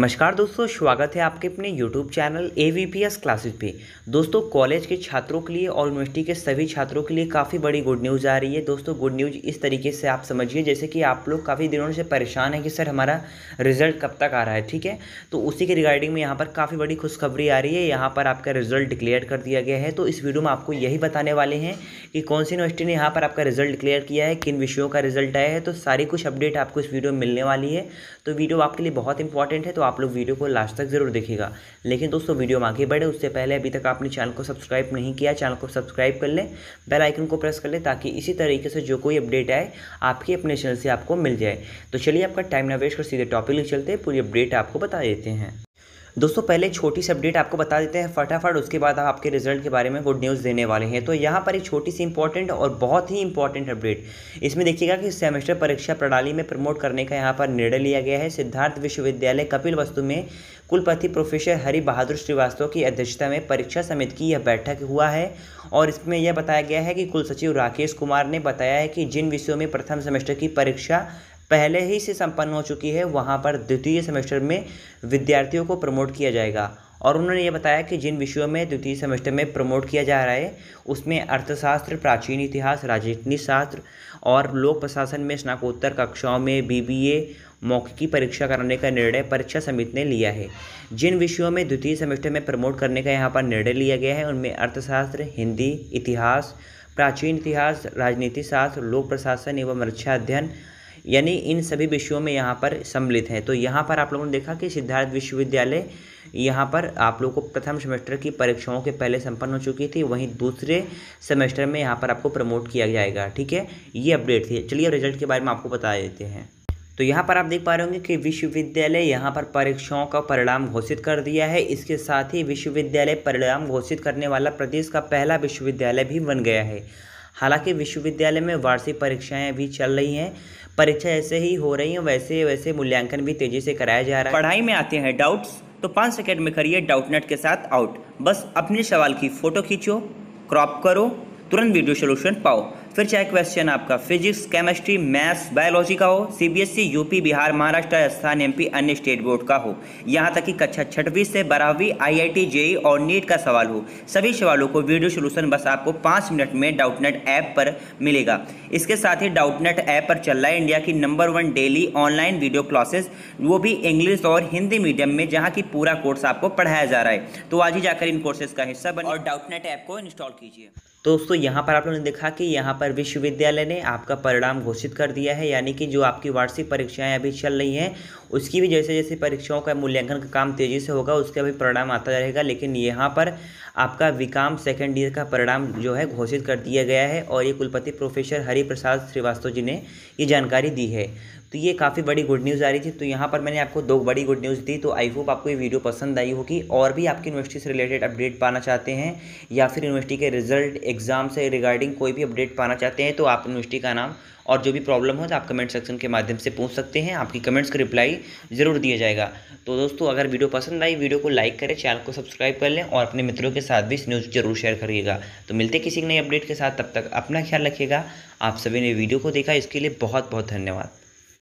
नमस्कार दोस्तों स्वागत है आपके अपने YouTube channel A V P S classes पे दोस्तों कॉलेज के छात्रों के लिए और यूनिवर्सिटी के सभी छात्रों के लिए काफ़ी बड़ी गुड न्यूज़ आ रही है दोस्तों गुड न्यूज़ इस तरीके से आप समझिए जैसे कि आप लोग काफ़ी दिनों से परेशान हैं कि सर हमारा रिजल्ट कब तक आ रहा है ठीक है तो उसी के रिगार्डिंग में यहाँ पर काफ़ी बड़ी खुशखबरी आ रही है यहाँ पर आपका रिजल्ट डिक्लेयर कर दिया गया है तो इस वीडियो में आपको यही बताने वाले हैं कि कौन सी यूनिवर्सिटी ने यहाँ पर आपका रिजल्ट डिक्लेयर किया है किन विषयों का रिजल्ट आया है तो सारी कुछ अपडेट आपको इस वीडियो में मिलने वाली है तो वीडियो आपके लिए बहुत इंपॉर्टेंट है तो आप लोग वीडियो को लास्ट तक जरूर देखेगा लेकिन दोस्तों वीडियो में आगे बढ़े उससे पहले अभी तक आपने चैनल को सब्सक्राइब नहीं किया चैनल को सब्सक्राइब कर लें बेल आइकन को प्रेस कर लें ताकि इसी तरीके से जो कोई अपडेट आए आपके अपने चैनल से आपको मिल जाए तो चलिए आपका टाइम ना वेस्ट कर सीधे टॉपिक लिख चलते पूरी अपडेट आपको बता देते हैं दोस्तों पहले छोटी सी अपडेट आपको बता देते हैं फटाफट उसके बाद हम आपके रिजल्ट के बारे में गुड न्यूज़ देने वाले हैं तो यहाँ पर एक छोटी सी इंपॉर्टेंट और बहुत ही इंपॉर्टेंट अपडेट इसमें देखिएगा कि सेमेस्टर परीक्षा प्रणाली में प्रमोट करने का यहाँ पर निर्णय लिया गया है सिद्धार्थ विश्वविद्यालय कपिल वस्तु में कुलपति प्रोफेसर हरि बहादुर श्रीवास्तव की अध्यक्षता में परीक्षा समिति की यह बैठक हुआ है और इसमें यह बताया गया है कि कुल सचिव राकेश कुमार ने बताया है कि जिन विषयों में प्रथम सेमेस्टर की परीक्षा पहले ही से संपन्न हो चुकी है वहाँ पर द्वितीय सेमेस्टर में विद्यार्थियों को प्रमोट किया जाएगा और उन्होंने ये बताया कि जिन विषयों में द्वितीय सेमेस्टर में प्रमोट किया जा रहा है उसमें अर्थशास्त्र प्राचीन इतिहास राजनीतिक शास्त्र और लोक प्रशासन में स्नाकोत्तर कक्षाओं में बीबीए मौखिकी परीक्षा कराने का निर्णय परीक्षा समिति ने लिया है जिन विषयों में द्वितीय सेमेस्टर में प्रमोट करने का यहाँ पर निर्णय लिया गया है उनमें अर्थशास्त्र हिंदी इतिहास प्राचीन इतिहास राजनीति शास्त्र लोक प्रशासन एवं रक्षा अध्ययन यानी इन सभी विषयों में यहाँ पर सम्मिलित हैं तो यहाँ पर आप लोगों ने देखा कि सिद्धार्थ विश्वविद्यालय यहाँ पर आप लोगों को प्रथम सेमेस्टर की परीक्षाओं के पहले संपन्न हो चुकी थी वहीं दूसरे सेमेस्टर में यहाँ पर आपको प्रमोट किया जाएगा ठीक है ये अपडेट थी चलिए रिजल्ट के बारे में आपको बता देते हैं तो यहाँ पर आप देख पा रहे होंगे कि विश्वविद्यालय यहाँ पर परीक्षाओं का परिणाम घोषित कर दिया है इसके साथ ही विश्वविद्यालय परिणाम घोषित करने वाला प्रदेश का पहला विश्वविद्यालय भी बन गया है हालांकि विश्वविद्यालय में वार्षिक परीक्षाएं भी चल रही हैं परीक्षा ऐसे ही हो रही हैं वैसे वैसे मूल्यांकन भी तेजी से कराया जा रहा है पढ़ाई में आते हैं डाउट्स तो पाँच सेकेंड में करिए डाउट नेट के साथ आउट बस अपने सवाल की फ़ोटो खींचो क्रॉप करो तुरंत वीडियो सोल्यूशन पाओ फिर चाहे क्वेश्चन आपका फिजिक्स केमिस्ट्री मैथ्स बायोलॉजी का हो CBSE UP e, Bihar Maharashtra Rajasthan MP अन्य स्टेट बोर्ड का हो यहाँ तक कि कक्षा छठवीं से बारहवीं आईआईटी जेई e और नीट का सवाल हो सभी सवालों को वीडियो सोल्यूशन बस आपको पाँच मिनट में डाउटनेट ऐप पर मिलेगा इसके साथ ही डाउटनेट ऐप पर चल रहा है इंडिया की number one daily online video classes वो भी इंग्लिश और हिंदी मीडियम में जहाँ की पूरा कोर्स आपको पढ़ाया जा रहा है तो आज ही जाकर इन कोर्सेज का हिस्सा बने और डाउटनेट ऐप को इंस्टॉल कीजिए तो दोस्तों यहाँ पर आप लोगों ने देखा कि यहाँ पर विश्वविद्यालय ने आपका परिणाम घोषित कर दिया है यानी कि जो आपकी वार्षिक परीक्षाएं अभी चल रही हैं उसकी भी जैसे जैसे परीक्षाओं का मूल्यांकन का काम तेज़ी से होगा उसका भी परिणाम आता रहेगा लेकिन यहाँ पर आपका विकाम सेकेंड ईयर का परिणाम जो है घोषित कर दिया गया है और ये कुलपति प्रोफेसर हरिप्रसाद श्रीवास्तव जी ने ये जानकारी दी है तो ये काफ़ी बड़ी गुड न्यूज़ आ रही थी तो यहाँ पर मैंने आपको दो बड़ी गुड न्यूज़ दी तो आई होप आपको ये वीडियो पसंद आई होगी और भी आपकी यूनिवर्सिटी से रिलेटेड अपडेट पाना चाहते हैं या फिर यूनिवर्सिटी के रिजल्ट एग्जाम से रिगार्डिंग कोई भी अपडेट पाना चाहते हैं तो आप यूनिवर्सिटी का नाम और जो भी प्रॉब्लम हो तो आप कमेंट सेक्शन के माध्यम से पूछ सकते हैं आपकी कमेंट्स का रिप्लाई ज़रूर दिया जाएगा तो दोस्तों अगर वीडियो पसंद आई वीडियो को लाइक करें चैनल को सब्सक्राइब कर लें और अपने मित्रों के साथ भी इस न्यूज़ जरूर शेयर करिएगा तो मिलते किसी नई अपडेट के साथ तब तक अपना ख्याल रखिएगा आप सभी ने वीडियो को देखा इसके लिए बहुत बहुत धन्यवाद